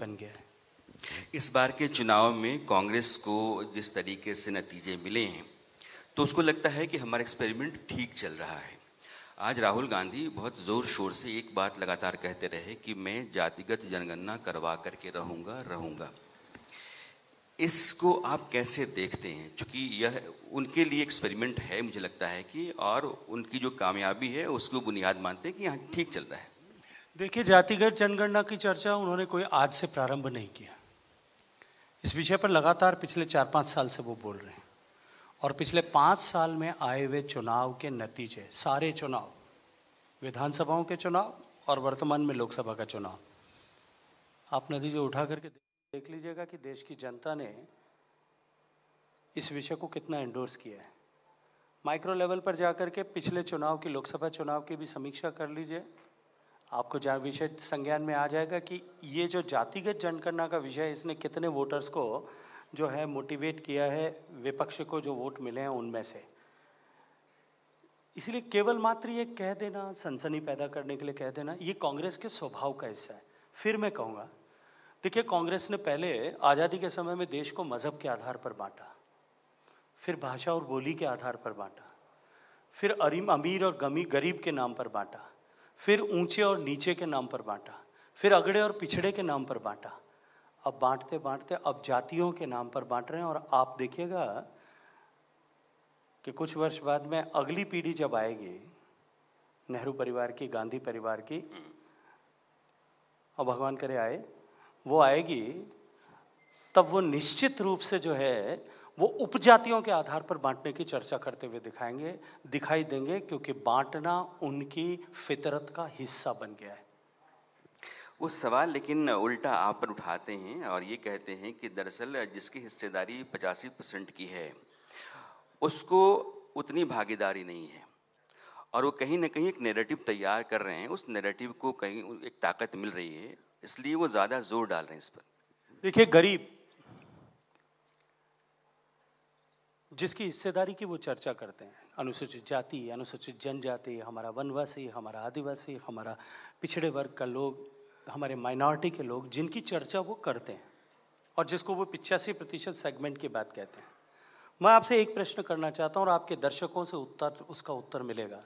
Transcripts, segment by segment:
बन गया है इस बार के चुनाव में कांग्रेस को जिस तरीके से नतीजे मिले हैं तो उसको लगता है कि हमारा एक्सपेरिमेंट ठीक चल रहा है आज राहुल गांधी बहुत ज़ोर शोर से एक बात लगातार कहते रहे कि मैं जातिगत जनगणना करवा करके रहूँगा रहूँगा इसको आप कैसे देखते हैं क्योंकि यह उनके लिए एक्सपेरिमेंट है मुझे लगता है कि और उनकी जो कामयाबी है उसको बुनियाद मानते हैं कि यहाँ ठीक चल रहा है देखिए जातिगत जनगणना की चर्चा उन्होंने कोई आज से प्रारंभ नहीं किया इस विषय पर लगातार पिछले चार पाँच साल से वो बोल रहे हैं और पिछले पाँच साल में आए हुए चुनाव के नतीजे सारे चुनाव विधानसभाओं के चुनाव और वर्तमान में लोकसभा का चुनाव आप नतीजे उठा करके देख लीजिएगा कि देश की जनता ने इस विषय को कितना एंडोर्स किया है माइक्रो लेवल पर जाकर के पिछले चुनाव की लोकसभा चुनाव की भी समीक्षा कर लीजिए आपको जहाँ विषय संज्ञान में आ जाएगा कि ये जो जातिगत जनगणना का विषय इसने कितने वोटर्स को जो है मोटिवेट किया है विपक्ष को जो वोट मिले हैं उनमें से इसलिए केवल मात्र ये कह देना सनसनी पैदा करने के लिए कह देना ये कांग्रेस के स्वभाव का हिस्सा है फिर मैं कहूँगा देखिए कांग्रेस ने पहले आज़ादी के समय में देश को मज़हब के आधार पर बांटा फिर भाषा और बोली के आधार पर बांटा फिर अरीम अमीर और गमी गरीब के नाम पर बांटा फिर ऊंचे और नीचे के नाम पर बांटा फिर अगड़े और पिछड़े के नाम पर बांटा अब बांटते बांटते अब जातियों के नाम पर बांट रहे हैं और आप देखिएगा कि कुछ वर्ष बाद में अगली पीढ़ी जब आएगी नेहरू परिवार की गांधी परिवार की और भगवान करे आए वो आएगी तब वो निश्चित रूप से जो है वो उपजातियों के आधार पर बांटने की चर्चा करते हुए दिखाएंगे दिखाई देंगे क्योंकि बांटना उनकी फितरत का हिस्सा बन गया है वो सवाल लेकिन उल्टा आप पर उठाते हैं और ये कहते हैं कि दरअसल जिसकी हिस्सेदारी पचासी परसेंट की है उसको उतनी भागीदारी नहीं है और वो कहीं ना कहीं एक नेरेटिव तैयार कर रहे हैं उस नेरेटिव को कहीं एक ताकत मिल रही है इसलिए वो ज़्यादा जोर डाल रहे हैं इस पर देखिए गरीब जिसकी हिस्सेदारी की वो चर्चा करते हैं अनुसूचित जाति अनुसूचित जनजाति हमारा वनवासी हमारा आदिवासी हमारा पिछड़े वर्ग का लोग हमारे माइनॉरिटी के लोग जिनकी चर्चा वो करते हैं और जिसको वो पिचासी प्रतिशत सेगमेंट की बात कहते हैं मैं आपसे एक प्रश्न करना चाहता हूँ और आपके दर्शकों से उत्तर उसका उत्तर मिलेगा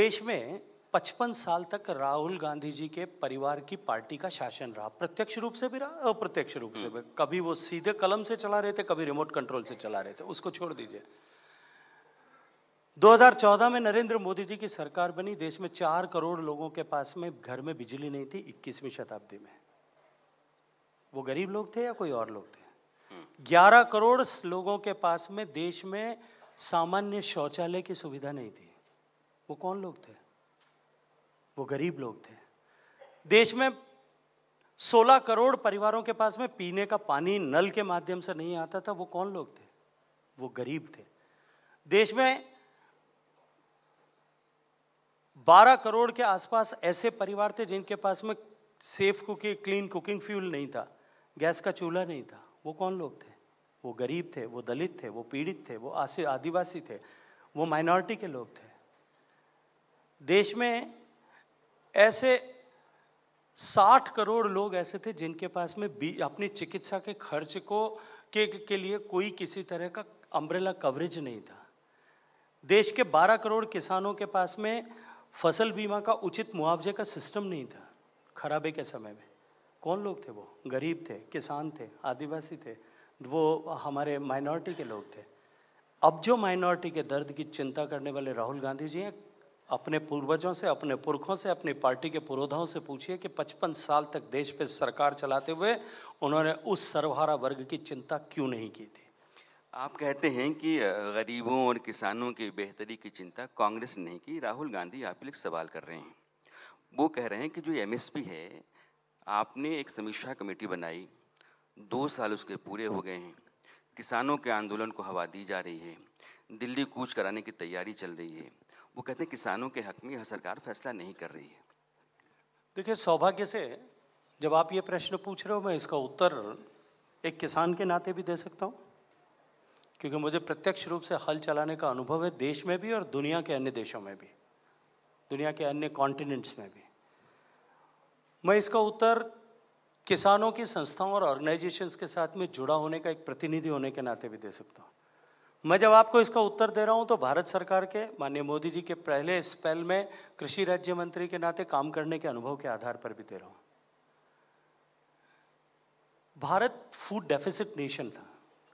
देश में पचपन साल तक राहुल गांधी जी के परिवार की पार्टी का शासन रहा प्रत्यक्ष रूप से भी रहा अप्रत्यक्ष रूप से भी हम्म। कभी वो सीधे कलम से चला रहे थे कभी रिमोट कंट्रोल से चला रहे थे उसको छोड़ दीजिए 2014 में नरेंद्र मोदी जी की सरकार बनी देश में चार करोड़ लोगों के पास में घर में बिजली नहीं थी इक्कीसवीं शताब्दी में वो गरीब लोग थे या कोई और लोग थे हम्म। ग्यारह करोड़ लोगों के पास में देश में सामान्य शौचालय की सुविधा नहीं थी वो कौन लोग थे वो गरीब लोग थे देश में 16 करोड़ परिवारों के पास में पीने का पानी नल के माध्यम से नहीं आता था वो कौन लोग थे वो गरीब थे देश में 12 करोड़ के आसपास ऐसे परिवार थे जिनके पास में safe cooking clean cooking fuel नहीं था गैस का चूल्हा नहीं था वो कौन लोग थे वो गरीब थे वो दलित थे वो पीड़ित थे वो आदिवासी थे वो माइनॉरिटी के लोग थे देश में ऐसे साठ करोड़ लोग ऐसे थे जिनके पास में अपनी चिकित्सा के खर्च को के, के लिए कोई किसी तरह का अम्ब्रेला कवरेज नहीं था देश के 12 करोड़ किसानों के पास में फसल बीमा का उचित मुआवजे का सिस्टम नहीं था खराबे के समय में कौन लोग थे वो गरीब थे किसान थे आदिवासी थे वो हमारे माइनॉरिटी के लोग थे अब जो माइनॉरिटी के दर्द की चिंता करने वाले राहुल गांधी जी हैं अपने पूर्वजों से अपने पुरखों से अपनी पार्टी के पुरोधाओं से पूछिए कि 55 साल तक देश पे सरकार चलाते हुए उन्होंने उस सर्वहारा वर्ग की चिंता क्यों नहीं की थी आप कहते हैं कि गरीबों और किसानों की बेहतरी की चिंता कांग्रेस ने नहीं की राहुल गांधी आप लिख सवाल कर रहे हैं वो कह रहे हैं कि जो एम है आपने एक समीक्षा कमेटी बनाई दो साल उसके पूरे हो गए हैं किसानों के आंदोलन को हवा दी जा रही है दिल्ली कूच कराने की तैयारी चल रही है वो कहते हैं किसानों के हक में यह सरकार फैसला नहीं कर रही है देखिए सौभाग्य से जब आप ये प्रश्न पूछ रहे हो मैं इसका उत्तर एक किसान के नाते भी दे सकता हूँ क्योंकि मुझे प्रत्यक्ष रूप से हल चलाने का अनुभव है देश में भी और दुनिया के अन्य देशों में भी दुनिया के अन्य कॉन्टिनेंट्स में भी मैं इसका उत्तर किसानों की संस्थाओं और ऑर्गेनाइजेशंस के साथ में जुड़ा होने का एक प्रतिनिधि होने के नाते भी दे सकता हूँ मैं जब आपको इसका उत्तर दे रहा हूं तो भारत सरकार के माननीय मोदी जी के पहले स्पेल में कृषि राज्य मंत्री के नाते काम करने के अनुभव के आधार पर भी दे रहा हूं भारत फूड डेफिसिट नेशन था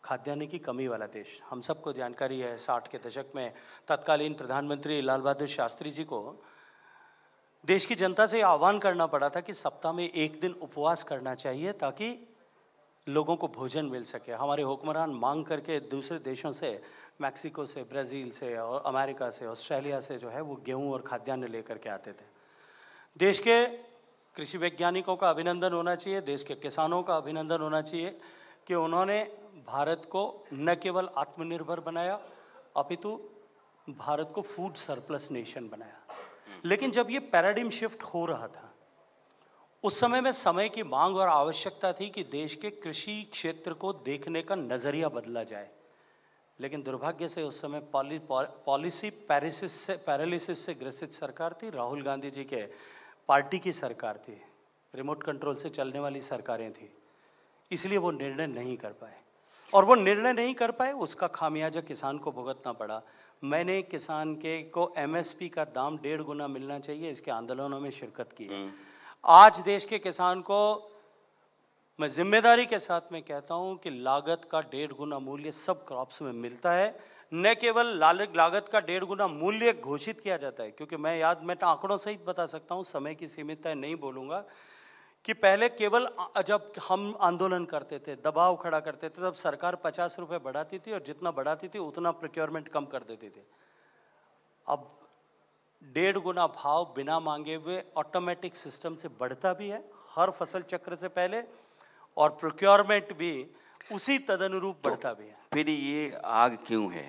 खाद्यान्न की कमी वाला देश हम सबको जानकारी है साठ के दशक में तत्कालीन प्रधानमंत्री लाल बहादुर शास्त्री जी को देश की जनता से आह्वान करना पड़ा था कि सप्ताह में एक दिन उपवास करना चाहिए ताकि लोगों को भोजन मिल सके हमारे हुक्मरान मांग करके दूसरे देशों से मैक्सिको से ब्राज़ील से और अमेरिका से ऑस्ट्रेलिया से जो है वो गेहूं और खाद्यान्न लेकर के आते थे देश के कृषि वैज्ञानिकों का अभिनंदन होना चाहिए देश के किसानों का अभिनंदन होना चाहिए कि उन्होंने भारत को न केवल आत्मनिर्भर बनाया अपितु भारत को फूड सरप्लस नेशन बनाया हम्म। लेकिन जब ये पैराडिम शिफ्ट हो रहा था उस समय में समय की मांग और आवश्यकता थी कि देश के कृषि क्षेत्र को देखने का नज़रिया बदला जाए लेकिन दुर्भाग्य से उस समय पॉलिसी पैरिसिस से पैरालिसिस से ग्रसित सरकार थी राहुल गांधी जी के पार्टी की सरकार थी रिमोट कंट्रोल से चलने वाली सरकारें थी इसलिए वो निर्णय नहीं कर पाए और वो निर्णय नहीं कर पाए उसका खामियाजा किसान को भुगतना पड़ा मैंने किसान के को एमएसपी का दाम डेढ़ गुना मिलना चाहिए इसके आंदोलनों में शिरकत की हम्म। आज देश के किसान को मैं जिम्मेदारी के साथ में कहता हूं कि लागत का डेढ़ गुना मूल्य सब क्रॉप्स में मिलता है न केवल लागत का डेढ़ गुना मूल्य घोषित किया जाता है क्योंकि मैं याद मैं तो आंकड़ों सहित बता सकता हूं समय की सीमितता नहीं बोलूंगा कि पहले केवल जब हम आंदोलन करते थे दबाव खड़ा करते थे तब सरकार पचास रुपये बढ़ाती थी और जितना बढ़ाती थी उतना प्रोक्योरमेंट कम कर देती थी अब डेढ़ गुना भाव बिना मांगे हुए ऑटोमेटिक सिस्टम से बढ़ता भी है हर फसल चक्र से पहले और प्रोक्योरमेंट भी उसी तदनुरूप अनुरूप तो बढ़ता भी है फिर ये आग क्यों है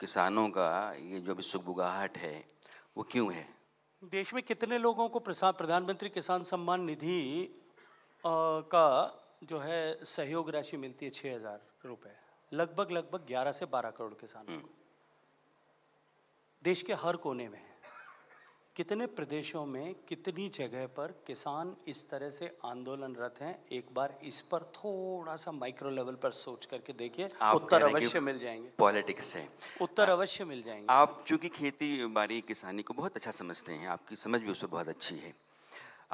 किसानों का ये जो भी सुखबुगाहट है वो क्यों है देश में कितने लोगों को प्रधानमंत्री किसान सम्मान निधि का जो है सहयोग राशि मिलती है छः हजार रुपये लगभग लगभग ग्यारह से बारह करोड़ किसानों को हम्म। देश के हर कोने में कितने प्रदेशों में कितनी जगह पर किसान इस तरह से आंदोलनरत हैं एक बार इस पर थोड़ा सा माइक्रो लेवल पर सोच करके देखिए उत्तर अवश्य मिल जाएंगे पॉलिटिक्स से उत्तर अवश्य मिल जाएंगे आप चूंकि खेती बाड़ी किसानी को बहुत अच्छा समझते हैं आपकी समझ भी उस पर बहुत अच्छी है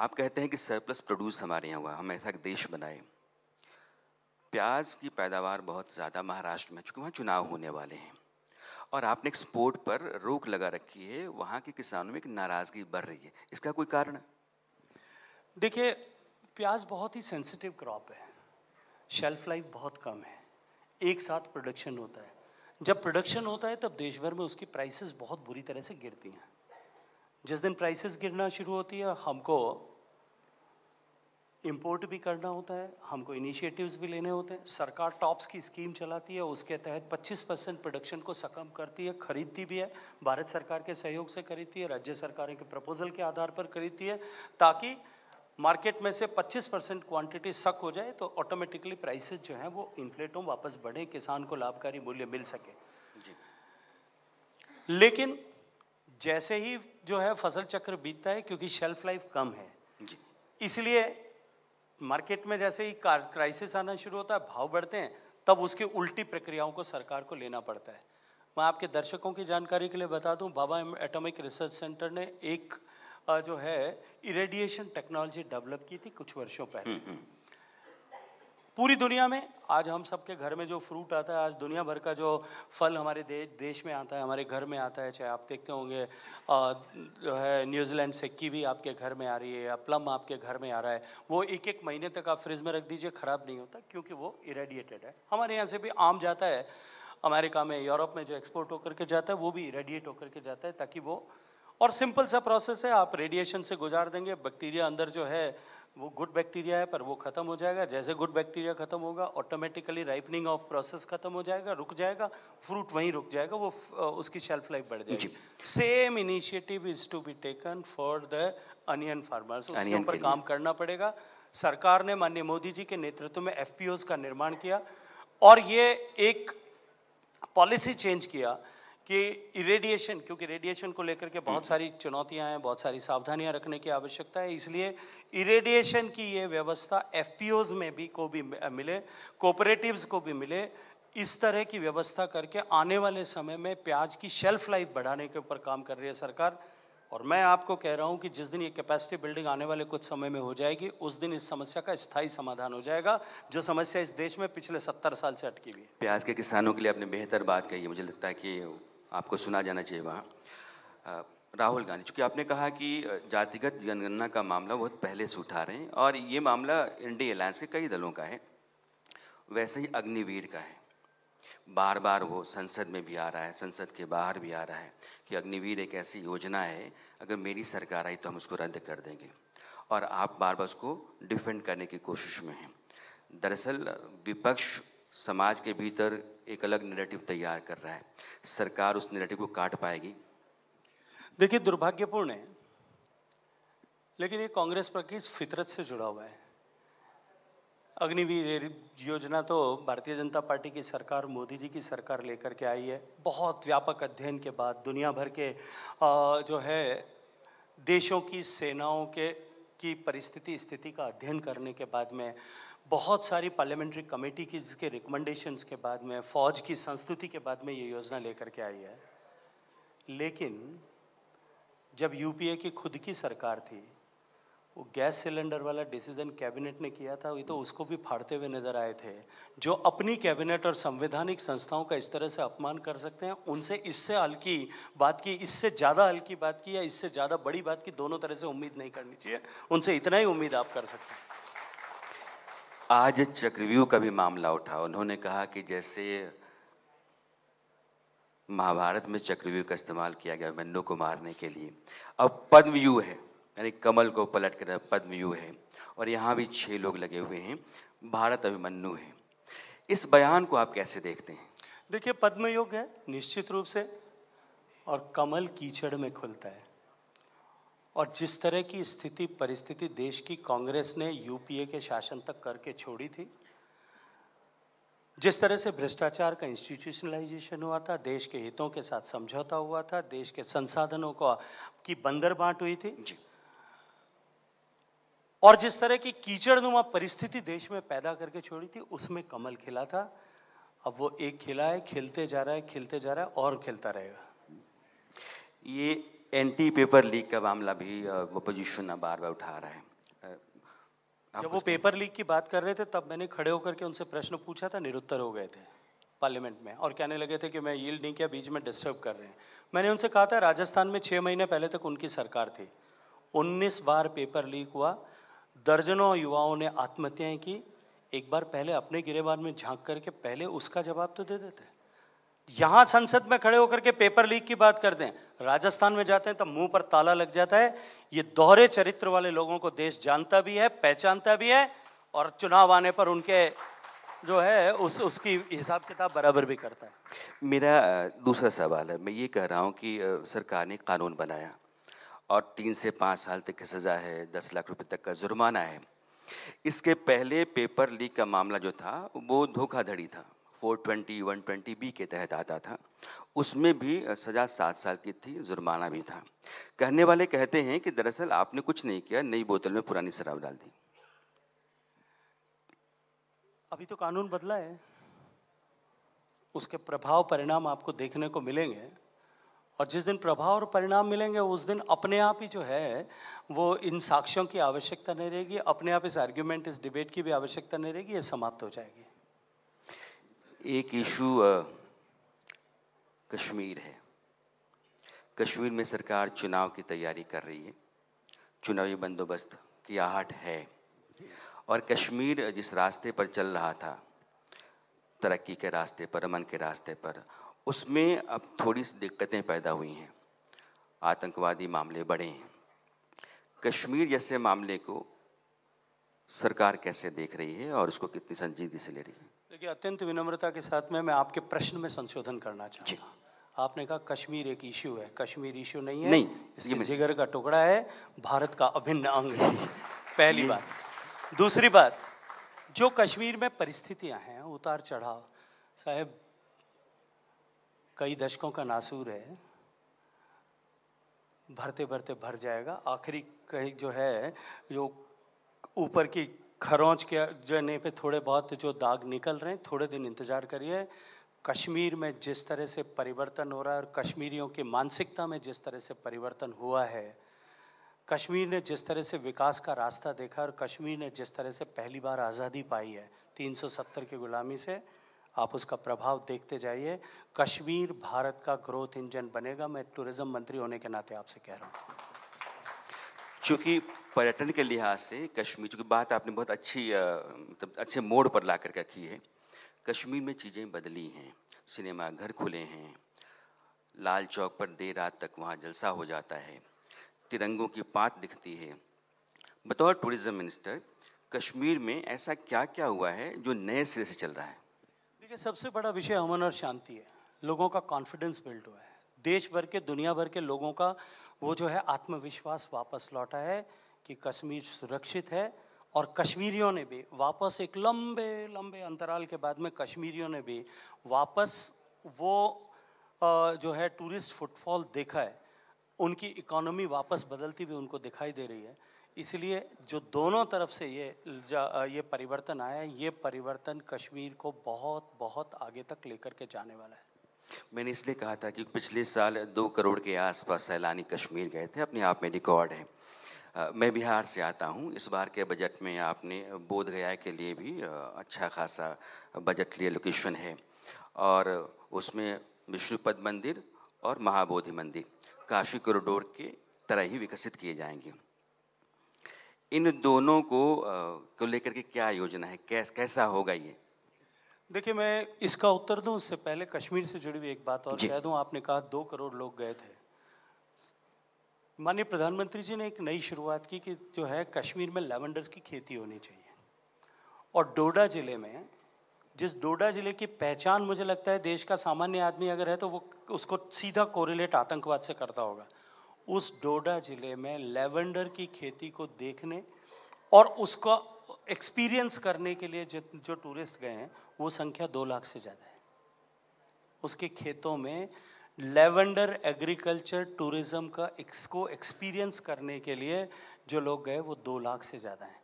आप कहते हैं कि सरप्लस प्रोड्यूस हमारे यहाँ हुआ हम ऐसा देश बनाए प्याज की पैदावार बहुत ज़्यादा महाराष्ट्र में चूंकि वहाँ चुनाव होने वाले हैं और आपने एक्सपोर्ट पर रोक लगा रखी है वहाँ के किसानों में एक नाराज़गी बढ़ रही है इसका कोई कारण है देखिए प्याज बहुत ही सेंसिटिव क्रॉप है शेल्फ लाइफ बहुत कम है एक साथ प्रोडक्शन होता है जब प्रोडक्शन होता है तब देश भर में उसकी प्राइसेस बहुत बुरी तरह से गिरती हैं जिस दिन प्राइसेस गिरना शुरू होती है हमको इम्पोर्ट भी करना होता है हमको इनिशिएटिव्स भी लेने होते हैं सरकार टॉप्स की स्कीम चलाती है उसके तहत 25 परसेंट प्रोडक्शन को सकम करती है खरीदती भी है भारत सरकार के सहयोग से खरीदती है राज्य सरकारें के प्रपोजल के आधार पर खरीदती है ताकि मार्केट में से 25 परसेंट क्वान्टिटी सक हो जाए तो ऑटोमेटिकली प्राइसेज जो हैं वो इन्फ्लेट हों वापस बढ़े किसान को लाभकारी मूल्य मिल सके जी लेकिन जैसे ही जो है फसल चक्र बीतता है क्योंकि शेल्फ लाइफ कम है इसलिए मार्केट में जैसे ही क्राइसिस आना शुरू होता है भाव बढ़ते हैं तब उसकी उल्टी प्रक्रियाओं को सरकार को लेना पड़ता है मैं आपके दर्शकों की जानकारी के लिए बता दूं बाबा एटॉमिक रिसर्च सेंटर ने एक जो है इरेडिएशन टेक्नोलॉजी डेवलप की थी कुछ वर्षों पहले हम्म, हम्म। पूरी दुनिया में आज हम सबके घर में जो फ्रूट आता है आज दुनिया भर का जो फल हमारे दे, देश में आता है हमारे घर में आता है चाहे आप देखते होंगे जो है न्यूजीलैंड से कीवी आपके घर में आ रही है या प्लम आपके घर में आ रहा है वो एक एक महीने तक आप फ्रिज में रख दीजिए ख़राब नहीं होता क्योंकि वो इरेडिएटेड है हमारे यहाँ से भी आम जाता है अमेरिका में यूरोप में जो एक्सपोर्ट होकर के जाता है वो भी इरेडिएट होकर के जाता है ताकि वो और सिंपल सा प्रोसेस है आप रेडिएशन से गुजार देंगे बैक्टीरिया अंदर जो है वो गुड बैक्टीरिया है पर वो ख़त्म हो जाएगा जैसे गुड बैक्टीरिया ख़त्म होगा ऑटोमेटिकली राइपनिंग ऑफ प्रोसेस ख़त्म हो जाएगा रुक जाएगा फ्रूट वहीं रुक जाएगा वो उसकी शेल्फ लाइफ बढ़ जाएगी same initiative is to be taken for the onion farmers उसके ऊपर काम करना पड़ेगा सरकार ने माननीय मोदी जी के नेतृत्व में एफ का निर्माण किया और ये एक पॉलिसी चेंज किया कि इरेडिएशन क्योंकि रेडिएशन को लेकर के बहुत सारी चुनौतियां हैं बहुत सारी सावधानियां रखने की आवश्यकता है इसलिए इरेडिएशन की ये व्यवस्था एफ में भी को भी मिले कोऑपरेटिव्स को भी मिले इस तरह की व्यवस्था करके आने वाले समय में प्याज की शेल्फ लाइफ बढ़ाने के ऊपर काम कर रही है सरकार और मैं आपको कह रहा हूं कि जिस दिन ये कैपेसिटी बिल्डिंग आने वाले कुछ समय में हो जाएगी उस दिन इस समस्या का स्थायी समाधान हो जाएगा जो समस्या इस देश में पिछले सत्तर साल से अटकी हुई है प्याज के किसानों के लिए आपने बेहतर बात कही मुझे लगता है कि आपको सुना जाना चाहिए वहाँ राहुल गांधी चूँकि आपने कहा कि जातिगत जनगणना का मामला बहुत पहले से उठा रहे हैं और ये मामला इंडी अलायंस के कई दलों का है वैसे ही अग्निवीर का है बार बार वो संसद में भी आ रहा है संसद के बाहर भी आ रहा है कि अग्निवीर एक ऐसी योजना है अगर मेरी सरकार आई तो हम उसको रद्द कर देंगे और आप बार बार उसको डिफेंड करने की कोशिश में हैं दरअसल विपक्ष समाज के भीतर एक अलग नेगेटिव तैयार कर रहा है सरकार उस नेगेटिव को काट पाएगी देखिए दुर्भाग्यपूर्ण है लेकिन ये कांग्रेस पर की फितरत से जुड़ा हुआ है अग्निवीर योजना तो भारतीय जनता पार्टी की सरकार मोदी जी की सरकार लेकर के आई है बहुत व्यापक अध्ययन के बाद दुनिया भर के जो है देशों की सेनाओं के की परिस्थिति स्थिति का अध्ययन करने के बाद में बहुत सारी पार्लियामेंट्री कमेटी की जिसके रिकमेंडेशंस के बाद में फौज की संस्तुति के बाद में ये योजना लेकर के आई है लेकिन जब यूपीए की खुद की सरकार थी वो गैस सिलेंडर वाला डिसीजन कैबिनेट ने किया था वही तो उसको भी फाड़ते हुए नजर आए थे जो अपनी कैबिनेट और संवैधानिक संस्थाओं का इस तरह से अपमान कर सकते हैं उनसे इससे हल्की बात की इससे ज़्यादा हल्की बात की या इससे ज़्यादा बड़ी बात की दोनों तरह से उम्मीद नहीं करनी चाहिए उनसे इतना ही उम्मीद आप कर सकते हैं आज चक्रव्यूह का भी मामला उठा उन्होंने कहा कि जैसे महाभारत में चक्रव्यूह का इस्तेमाल किया गया अभिमन्यु को मारने के लिए अब पद्मव्यूह है यानी कमल को पलट कर पद्मव्यूह है और यहाँ भी छः लोग लगे हुए हैं भारत अभिमन्यु है इस बयान को आप कैसे देखते हैं देखिए पद्मयोग है निश्चित रूप से और कमल कीचड़ में खुलता है और जिस तरह की स्थिति परिस्थिति देश की कांग्रेस ने यूपीए के शासन तक करके छोड़ी थी जिस तरह से भ्रष्टाचार का इंस्टीट्यूशनलाइजेशन हुआ था देश के हितों के साथ समझौता हुआ था देश के संसाधनों को की बंदर बांट हुई थी जी और जिस तरह की कीचड़नुमा परिस्थिति देश में पैदा करके छोड़ी थी उसमें कमल खिला था अब वो एक खिला है खेलते जा रहा है खेलते जा रहा है और खेलता रहेगा ये एंटी पेपर लीक का मामला भी अपोजिशन बार बार उठा रहा है जब वो पेपर लीक की बात कर रहे थे तब मैंने खड़े होकर के उनसे प्रश्न पूछा था निरुत्तर हो गए थे पार्लियामेंट में और कहने लगे थे कि मैं यील्ड नहीं किया बीच में डिस्टर्ब कर रहे हैं मैंने उनसे कहा था राजस्थान में छः महीने पहले तक उनकी सरकार थी उन्नीस बार पेपर लीक हुआ दर्जनों युवाओं ने आत्महत्याएं की एक बार पहले अपने गिरेबान में झांक करके पहले उसका जवाब तो दे देते यहाँ संसद में खड़े होकर के पेपर लीक की बात करते हैं राजस्थान में जाते हैं तो मुंह पर ताला लग जाता है ये दोहरे चरित्र वाले लोगों को देश जानता भी है पहचानता भी है और चुनाव आने पर उनके जो है उस उसकी हिसाब किताब बराबर भी करता है मेरा दूसरा सवाल है मैं ये कह रहा हूँ कि सरकार ने कानून बनाया और तीन से पाँच साल तक की सज़ा है दस लाख रुपए तक का जुर्माना है इसके पहले पेपर लीक का मामला जो था वो धोखाधड़ी था 420 120 बी के तहत आता था उसमें भी सज़ा सात साल की थी जुर्माना भी था कहने वाले कहते हैं कि दरअसल आपने कुछ नहीं किया नई बोतल में पुरानी शराब डाल दी अभी तो कानून बदला है उसके प्रभाव परिणाम आपको देखने को मिलेंगे और जिस दिन प्रभाव और परिणाम मिलेंगे उस दिन अपने आप ही जो है वो इन साक्ष्यों की आवश्यकता नहीं रहेगी अपने आप इस आर्ग्यूमेंट इस डिबेट की भी आवश्यकता नहीं रहेगी ये समाप्त हो जाएगी एक इशू कश्मीर है कश्मीर में सरकार चुनाव की तैयारी कर रही है चुनावी बंदोबस्त की आहट है और कश्मीर जिस रास्ते पर चल रहा था तरक्की के रास्ते पर अमन के रास्ते पर उसमें अब थोड़ी सी दिक्कतें पैदा हुई हैं आतंकवादी मामले बढ़े हैं कश्मीर जैसे मामले को सरकार कैसे देख रही है और उसको कितनी संजीदगी से ले रही है देखिए अत्यंत विनम्रता के साथ में मैं आपके प्रश्न में संशोधन करना चाहूँगा आपने कहा कश्मीर एक इश्यू है कश्मीर इशू नहीं है नहीं इसके जिगर का टुकड़ा है भारत का अभिन्न अंग है पहली बात दूसरी बात जो कश्मीर में परिस्थितियां हैं उतार चढ़ाव साहब कई दशकों का नासूर है भरते भरते भर जाएगा आखिरी कहीं जो है जो ऊपर की खरौच के जने पे थोड़े बहुत जो दाग निकल रहे हैं थोड़े दिन इंतज़ार करिए कश्मीर में जिस तरह से परिवर्तन हो रहा है और कश्मीरियों की मानसिकता में जिस तरह से परिवर्तन हुआ है कश्मीर ने जिस तरह से विकास का रास्ता देखा और कश्मीर ने जिस तरह से पहली बार आज़ादी पाई है 370 की गुलामी से आप उसका प्रभाव देखते जाइए कश्मीर भारत का ग्रोथ इंजन बनेगा मैं टूरिज़्म मंत्री होने के नाते आपसे कह रहा हूँ चूँकि पर्यटन के लिहाज से कश्मीर की बात आपने बहुत अच्छी मतलब अच्छे मोड़ पर ला कर रखी है कश्मीर में चीज़ें बदली हैं सिनेमा घर खुले हैं लाल चौक पर देर रात तक वहाँ जलसा हो जाता है तिरंगों की पात दिखती है बतौर टूरिज़्म मिनिस्टर कश्मीर में ऐसा क्या क्या हुआ है जो नए सिरे से चल रहा है देखिए सबसे बड़ा विषय अमन और शांति है लोगों का कॉन्फिडेंस बिल्ड हुआ है देश भर के दुनिया भर के लोगों का वो जो है आत्मविश्वास वापस लौटा है कि कश्मीर सुरक्षित है और कश्मीरियों ने भी वापस एक लंबे लंबे अंतराल के बाद में कश्मीरियों ने भी वापस वो जो है टूरिस्ट फुटफॉल देखा है उनकी इकोनॉमी वापस बदलती हुई उनको दिखाई दे रही है इसलिए जो दोनों तरफ से ये ये परिवर्तन आया है ये परिवर्तन कश्मीर को बहुत बहुत आगे तक लेकर के जाने वाला है मैंने इसलिए कहा था कि पिछले साल दो करोड़ के आसपास सैलानी कश्मीर गए थे अपने आप में रिकॉर्ड है मैं बिहार से आता हूँ इस बार के बजट में आपने बोध गया के लिए भी अच्छा खासा बजट लिए लोकेशन है और उसमें विष्णुपद मंदिर और महाबोधि मंदिर काशी कॉरिडोर के तरह ही विकसित किए जाएंगे इन दोनों को को लेकर के क्या योजना है कैस कैसा होगा ये देखिए मैं इसका उत्तर दूं उससे पहले कश्मीर से जुड़ी हुई एक बात और कह दूं आपने कहा दो करोड़ लोग गए थे माननीय प्रधानमंत्री जी ने एक नई शुरुआत की कि जो है कश्मीर में लेवेंडर की खेती होनी चाहिए और डोडा जिले में जिस डोडा जिले की पहचान मुझे लगता है देश का सामान्य आदमी अगर है तो वो उसको सीधा कोरिलेट आतंकवाद से करता होगा उस डोडा जिले में लेवेंडर की खेती को देखने और उसका एक्सपीरियंस करने के लिए जो टूरिस्ट गए हैं वो संख्या दो लाख से ज़्यादा है उसके खेतों में लेवेंडर एग्रीकल्चर टूरिज्म का इसको एक्सपीरियंस करने के लिए जो लोग गए वो दो लाख से ज़्यादा हैं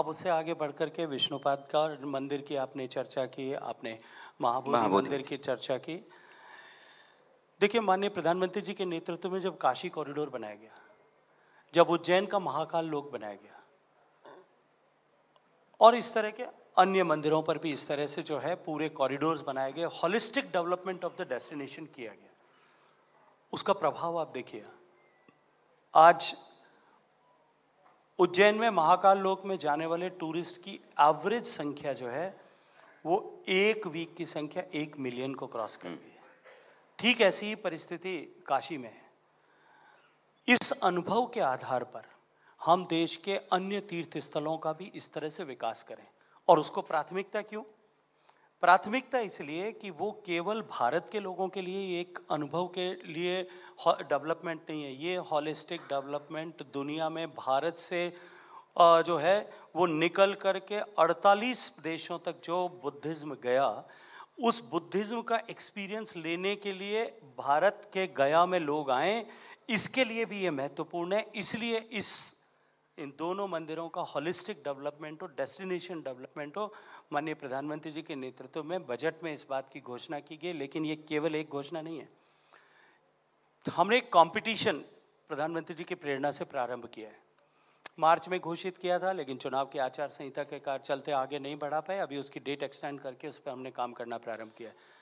अब उससे आगे बढ़ करके के विष्णुपाद का मंदिर की आपने चर्चा की आपने महाबोधि मंदिर की चर्चा की देखिए माननीय प्रधानमंत्री जी के नेतृत्व में जब काशी कॉरिडोर बनाया गया जब उज्जैन का महाकाल लोक बनाया गया और इस तरह के अन्य मंदिरों पर भी इस तरह से जो है पूरे कॉरिडोर्स बनाए गए holistic development of the destination किया गया उसका प्रभाव आप देखिए आज उज्जैन में महाकाल लोक में जाने वाले टूरिस्ट की एवरेज संख्या जो है वो एक वीक की संख्या एक मिलियन को क्रॉस कर गई है ठीक ऐसी ही परिस्थिति काशी में है इस अनुभव के आधार पर हम देश के अन्य तीर्थ स्थलों का भी इस तरह से विकास करें और उसको प्राथमिकता क्यों प्राथमिकता इसलिए कि वो केवल भारत के लोगों के लिए एक अनुभव के लिए डेवलपमेंट नहीं है ये हॉलिस्टिक डेवलपमेंट दुनिया में भारत से जो है वो निकल करके 48 देशों तक जो बुद्धिज़्म गया उस बुद्धिज़्म का एक्सपीरियंस लेने के लिए भारत के गया में लोग आए इसके लिए भी ये महत्वपूर्ण है इसलिए इस इन दोनों मंदिरों का हॉलिस्टिक डेवलपमेंट हो डेस्टिनेशन डेवलपमेंट हो माननीय प्रधानमंत्री जी के नेतृत्व में बजट में इस बात की घोषणा की गई लेकिन ये केवल एक घोषणा नहीं है हमने एक कॉम्पिटिशन प्रधानमंत्री जी की प्रेरणा से प्रारंभ किया है मार्च में घोषित किया था लेकिन चुनाव के आचार संहिता के कार चलते आगे नहीं बढ़ा पाए अभी उसकी डेट एक्सटेंड करके उस पर हमने काम करना प्रारंभ किया है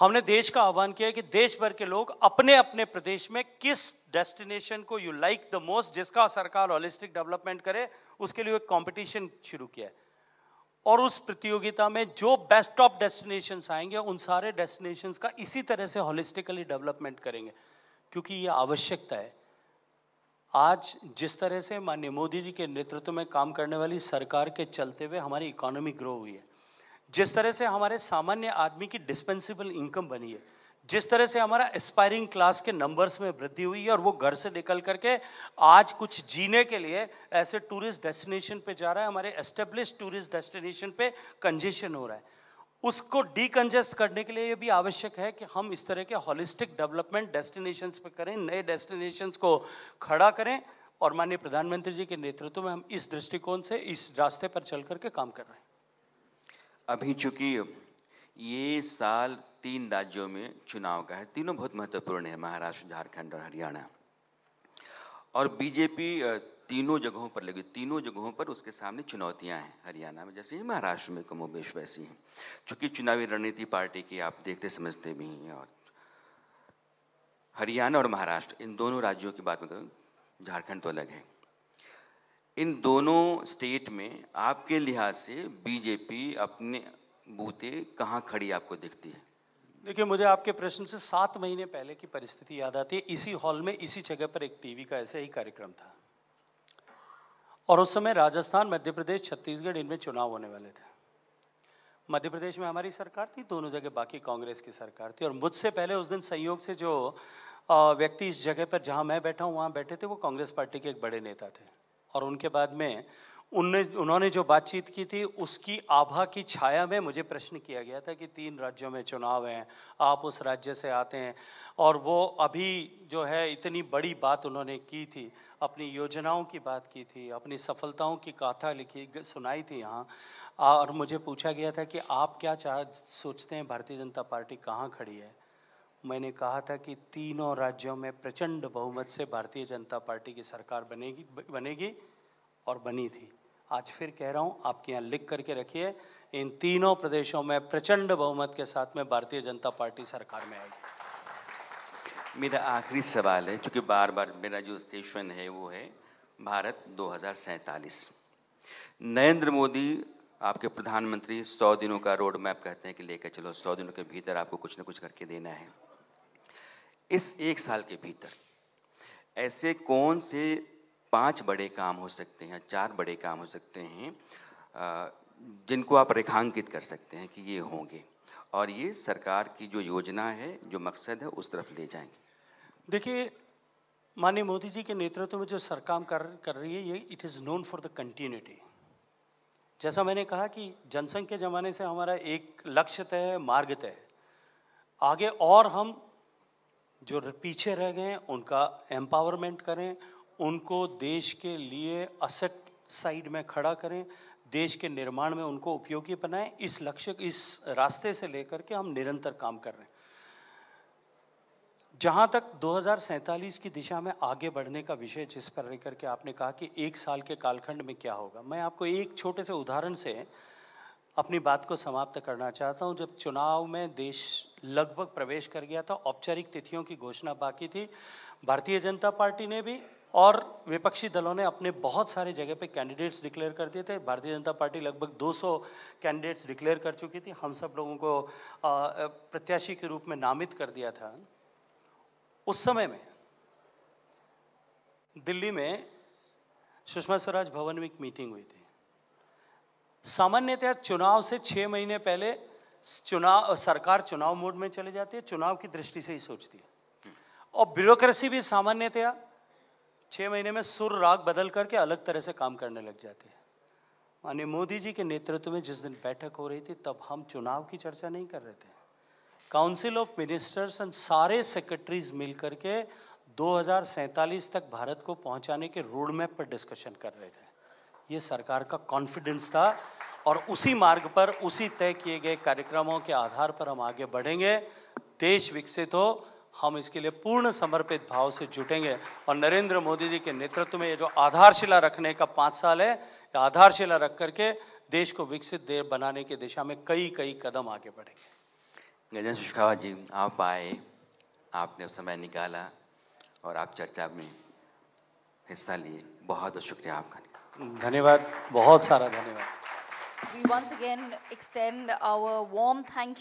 हमने देश का आह्वान किया कि देश भर के लोग अपने अपने प्रदेश में किस डेस्टिनेशन को यू लाइक द मोस्ट जिसका सरकार हॉलिस्टिक डेवलपमेंट करे उसके लिए एक कंपटीशन शुरू किया है और उस प्रतियोगिता में जो बेस्ट ऑफ डेस्टिनेशन आएंगे उन सारे डेस्टिनेशन का इसी तरह से हॉलिस्टिकली डेवलपमेंट करेंगे क्योंकि ये आवश्यकता है आज जिस तरह से माननीय मोदी जी के नेतृत्व में काम करने वाली सरकार के चलते हुए हमारी इकोनॉमी ग्रो हुई है जिस तरह से हमारे सामान्य आदमी की डिस्पेंसिबल इनकम बनी है जिस तरह से हमारा एस्पायरिंग क्लास के नंबर्स में वृद्धि हुई है और वो घर से निकल करके आज कुछ जीने के लिए ऐसे टूरिस्ट डेस्टिनेशन पे जा रहा है हमारे एस्टेब्लिश टूरिस्ट डेस्टिनेशन पे कंजेशन हो रहा है उसको डीकंजेस्ट करने के लिए ये भी आवश्यक है कि हम इस तरह के हॉलिस्टिक डेवलपमेंट डेस्टिनेशन पे करें नए डेस्टिनेशन को खड़ा करें और माननीय प्रधानमंत्री जी के नेतृत्व में हम इस दृष्टिकोण से इस रास्ते पर चल करके काम कर रहे हैं अभी चूंकि ये साल तीन राज्यों में चुनाव का है तीनों बहुत महत्वपूर्ण है महाराष्ट्र झारखंड और हरियाणा और बीजेपी तीनों जगहों पर लगी तीनों जगहों पर उसके सामने चुनौतियां हैं हरियाणा में जैसे ही महाराष्ट्र में कमोबेश वैसी हैं चूंकि चुनावी रणनीति पार्टी की आप देखते समझते भी हैं और हरियाणा और महाराष्ट्र इन दोनों राज्यों की बात में करूँ झारखंड तो अलग है इन दोनों स्टेट में आपके लिहाज से बीजेपी अपने बूते कहाँ खड़ी आपको दिखती है देखिए मुझे आपके प्रश्न से सात महीने पहले की परिस्थिति याद आती है इसी हॉल में इसी जगह पर एक टीवी का ऐसा ही कार्यक्रम था और उस समय राजस्थान मध्य प्रदेश छत्तीसगढ़ इनमें चुनाव होने वाले थे मध्य प्रदेश में हमारी सरकार थी दोनों जगह बाकी कांग्रेस की सरकार थी और मुझसे पहले उस दिन संयोग से जो व्यक्ति इस जगह पर जहाँ मैं बैठा हूँ वहाँ बैठे थे वो कांग्रेस पार्टी के एक बड़े नेता थे और उनके बाद में उनने उन्होंने जो बातचीत की थी उसकी आभा की छाया में मुझे प्रश्न किया गया था कि तीन राज्यों में चुनाव हैं आप उस राज्य से आते हैं और वो अभी जो है इतनी बड़ी बात उन्होंने की थी अपनी योजनाओं की बात की थी अपनी सफलताओं की कथा लिखी सुनाई थी यहाँ और मुझे पूछा गया था कि आप क्या चाह सोचते हैं भारतीय जनता पार्टी कहाँ खड़ी है मैंने कहा था कि तीनों राज्यों में प्रचंड बहुमत से भारतीय जनता पार्टी की सरकार बनेगी बनेगी और बनी थी आज फिर कह रहा हूँ आपके यहाँ लिख करके रखिए इन तीनों प्रदेशों में प्रचंड बहुमत के साथ में भारतीय जनता पार्टी सरकार में आएगी मेरा आखिरी सवाल है क्योंकि बार बार मेरा जो सेशन है वो है भारत दो नरेंद्र मोदी आपके प्रधानमंत्री सौ दिनों का रोड मैप कहते हैं कि लेकर चलो सौ दिनों के भीतर आपको कुछ ना कुछ करके देना है इस एक साल के भीतर ऐसे कौन से पांच बड़े काम हो सकते हैं चार बड़े काम हो सकते हैं जिनको आप रेखांकित कर सकते हैं कि ये होंगे और ये सरकार की जो योजना है जो मकसद है उस तरफ ले जाएंगे देखिए माननीय मोदी जी के नेतृत्व में जो सरकार कर कर रही है ये it is known for the continuity जैसा मैंने कहा कि जनसंघ के ज़माने से हमारा एक लक्ष्य तय है मार्ग तय है आगे और हम जो पीछे रह गए उनका एम्पावरमेंट करें उनको देश के लिए असट साइड में खड़ा करें देश के निर्माण में उनको उपयोगी बनाएं इस लक्ष्य इस रास्ते से लेकर के हम निरंतर काम कर रहे हैं जहाँ तक दो की दिशा में आगे बढ़ने का विषय जिस पर लेकर के आपने कहा कि एक साल के कालखंड में क्या होगा मैं आपको एक छोटे से उदाहरण से अपनी बात को समाप्त करना चाहता हूं जब चुनाव में देश लगभग प्रवेश कर गया था औपचारिक तिथियों की घोषणा बाकी थी भारतीय जनता पार्टी ने भी और विपक्षी दलों ने अपने बहुत सारे जगह पे कैंडिडेट्स डिक्लेयर कर दिए थे भारतीय जनता पार्टी लगभग 200 कैंडिडेट्स डिक्लेयर कर चुकी थी हम सब लोगों को प्रत्याशी के रूप में नामित कर दिया था उस समय में दिल्ली में सुषमा स्वराज भवन में एक मीटिंग हुई थी सामान्यतः चुनाव से छः महीने पहले चुनाव सरकार चुनाव मोड में चले जाती है चुनाव की दृष्टि से ही सोचती है और ब्यूरोक्रेसी भी सामान्यतया छः महीने में सुर राग बदल करके अलग तरह से काम करने लग जाते हैं माननीय मोदी जी के नेतृत्व में जिस दिन बैठक हो रही थी तब हम चुनाव की चर्चा नहीं कर रहे थे काउंसिल ऑफ मिनिस्टर्स एंड सारे सेक्रेटरीज मिल करके दो तक भारत को पहुंचाने के रोड मैप पर डिस्कशन कर रहे थे ये सरकार का कॉन्फिडेंस था और उसी मार्ग पर उसी तय किए गए कार्यक्रमों के आधार पर हम आगे बढ़ेंगे देश विकसित हो हम इसके लिए पूर्ण समर्पित भाव से जुटेंगे और नरेंद्र मोदी जी के नेतृत्व में ये जो आधारशिला रखने का पाँच साल है आधारशिला रख करके देश को विकसित देश बनाने की दिशा में कई कई कदम आगे बढ़ेंगे गजन शेखावत जी आप आए आपने समय निकाला और आप चर्चा में हिस्सा लिए बहुत बहुत शुक्रिया आपका धन्यवाद बहुत सारा धन्यवाद again extend our warm thank you